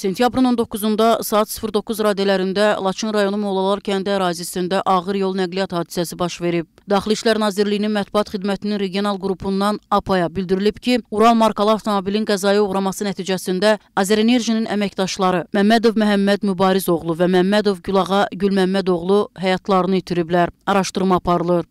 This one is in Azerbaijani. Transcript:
Sentyabrın 19-da saat 09 radələrində Laçın rayonu Mollalar kəndi ərazisində ağır yol nəqliyyat hadisəsi baş verib. Daxili İşlər Nazirliyinin mətbuat xidmətinin regional qrupundan APA-ya bildirilib ki, Ural markalı avtomobilin qəzaya uğraması nəticəsində Azərenerjinin əməkdaşları Məmmədov Məhəmməd Mübariz oğlu və Məmmədov Gülağa Gülməmməd oğlu həyatlarını itiriblər. Araşdırma aparılır.